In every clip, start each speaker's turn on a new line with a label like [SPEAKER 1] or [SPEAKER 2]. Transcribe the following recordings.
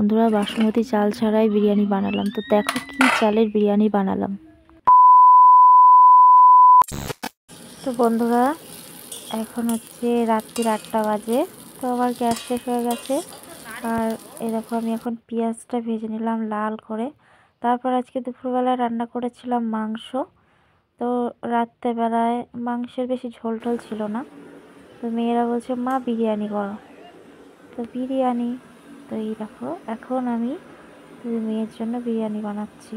[SPEAKER 1] বন্ধুরা বাসমতি চাল ছাড়াই বিরিয়ানি বানালাম তো দেখো কি চালের বিরিয়ানি বানালাম তো বন্ধুরা এখন হচ্ছে রাত্রির আটটা বাজে তো আমার গ্যাস শেষ হয়ে গেছে আর এরকম আমি এখন পেঁয়াজটা ভেজে নিলাম লাল করে তারপর আজকে দুপুরবেলায় রান্না করেছিলাম মাংস তো রাত্রেবেলায় মাংসের বেশি ঝোল টোল ছিল না তো মেয়েরা বলছে মা বিরিয়ানি করো তো বিরিয়ানি তো এই দেখো এখন আমি দুই মেয়ের জন্য বিরিয়ানি বানাচ্ছি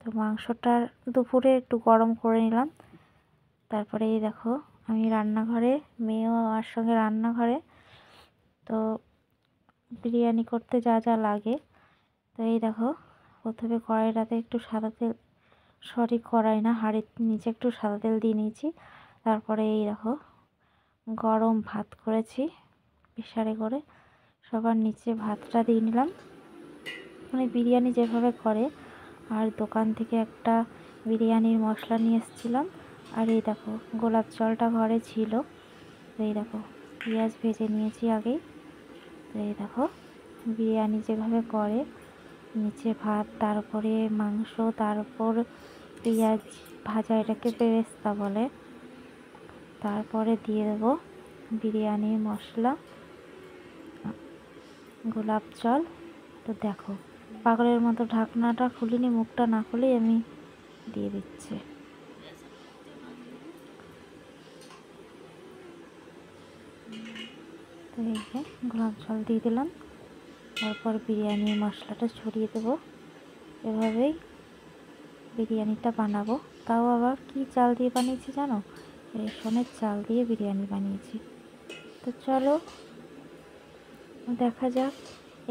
[SPEAKER 1] তো মাংসটা দুপুরে একটু গরম করে নিলাম তারপরে এই দেখো আমি রান্নাঘরে মেয়েও আমার সঙ্গে রান্নাঘরে তো বিরিয়ানি করতে যা যা লাগে তো এই দেখো প্রথমে কড়াইটাতে একটু সাদা তেল সরি কড়াই না হাড়ির নিচে একটু সাদা তেল দিয়ে নিয়েছি তারপরে এই দেখো গরম ভাত করেছি প্রেশারে করে সবার নিচে ভাতটা দিয়ে নিলাম মানে বিরিয়ানি যেভাবে করে আর দোকান থেকে একটা বিরিয়ানির মশলা নিয়ে এসেছিলাম আর এই দেখো গোলাপ জলটা ঘরে ছিল এই দেখো পেঁয়াজ ভেজে নিয়েছি আগেই তো এই দেখো বিরিয়ানি যেভাবে করে নিচে ভাত তারপরে মাংস তারপর পেঁয়াজ ভাজা এটাকে পেরেস্তা বলে তারপরে দিয়ে দেবো বিরিয়ানির মশলা গোলাপ জল তো দেখো পাগলের মতো ঢাকনাটা খুলিনি মুখটা না খুলেই আমি দিয়ে দিচ্ছি তো এই যে গোলাপ জল দিয়ে দিলাম তারপর বিরিয়ানির মশলাটা ছড়িয়ে দেবো এভাবেই বিরিয়ানিটা বানাবো তাও আবার কি চাল দিয়ে বানিয়েছি জানো রেশনের চাল দিয়ে বিরিয়ানি বানিয়েছি তো চলো দেখা যাক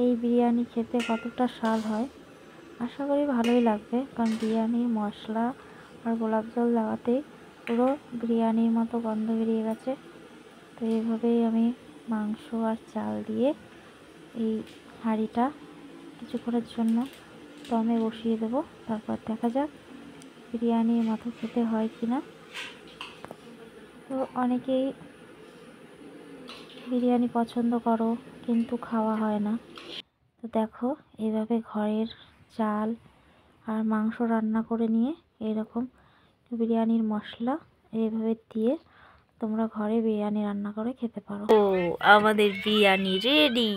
[SPEAKER 1] এই বিরিয়ানি খেতে কতটা স্বাদ হয় আশা করি ভালোই লাগবে কারণ বিরিয়ানি মশলা আর গোলাপ জল দেওয়াতেই পুরো বিরিয়ানির মতো গন্ধ বেরিয়ে গেছে তো এইভাবেই আমি মাংস আর চাল দিয়ে এই হাঁড়িটা কিছুক্ষণের জন্য দমে বসিয়ে দেব তারপর দেখা যাক বিরিয়ানির মতো খেতে হয় কি না তো অনেকেই বিরিয়ানি পছন্দ করো কিন্তু খাওয়া হয় না তো দেখো এভাবে ঘরের চাল আর মাংস রান্না করে নিয়ে এরকম বিরিয়ানির মশলা এইভাবে দিয়ে তোমরা ঘরে বিরিয়ানি রান্না করে খেতে পারো ও আমাদের বিরিয়ানি রেডি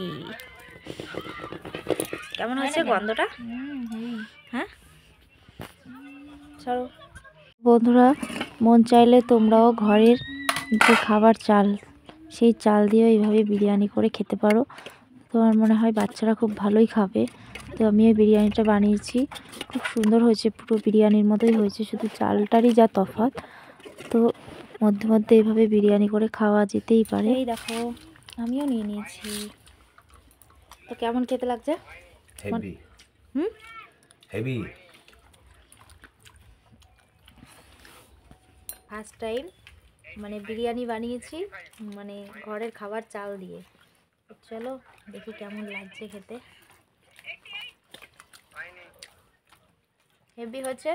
[SPEAKER 1] কেমন হয়েছে হ্যাঁ, হ্যাঁ। গন্ধটা হ্যাঁ বন্ধুরা মন চাইলে তোমরাও ঘরের যে খাবার চাল সেই চাল দিয়ে এইভাবে বিরিয়ানি করে খেতে পারো তো আমার মনে হয় বাচ্চারা খুব ভালোই খাবে তো আমি ওই বিরিয়ানিটা বানিয়েছি খুব সুন্দর হয়েছে পুরো বিরিয়ানির মতোই হয়েছে শুধু চালটারই যা তফাৎ তো মধ্যে মধ্যে এইভাবে বিরিয়ানি করে খাওয়া যেতেই পারে এই দেখো আমিও নিয়ে নিয়েছি তো কেমন খেতে লাগছে ফার্স্ট টাইম মানে বিরিয়ানি বানিয়েছি মানে ঘরের খাবার চাল দিয়ে চলো দেখি কেমন লাগছে খেতে হেভি হয়েছে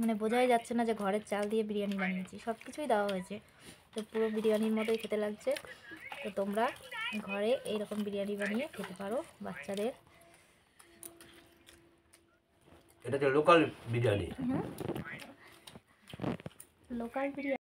[SPEAKER 1] মানে বোঝাই যাচ্ছে না যে ঘরের চাল দিয়ে বিরিয়ানি বানিয়েছি সব কিছুই দেওয়া হয়েছে তো পুরো বিরিয়ানির মতোই খেতে লাগছে তো তোমরা ঘরে এইরকম বিরিয়ানি বানিয়ে খেতে পারো বাচ্চাদের এটা লোকাল বিরিয়ানি লোকাল বিরিয়ানি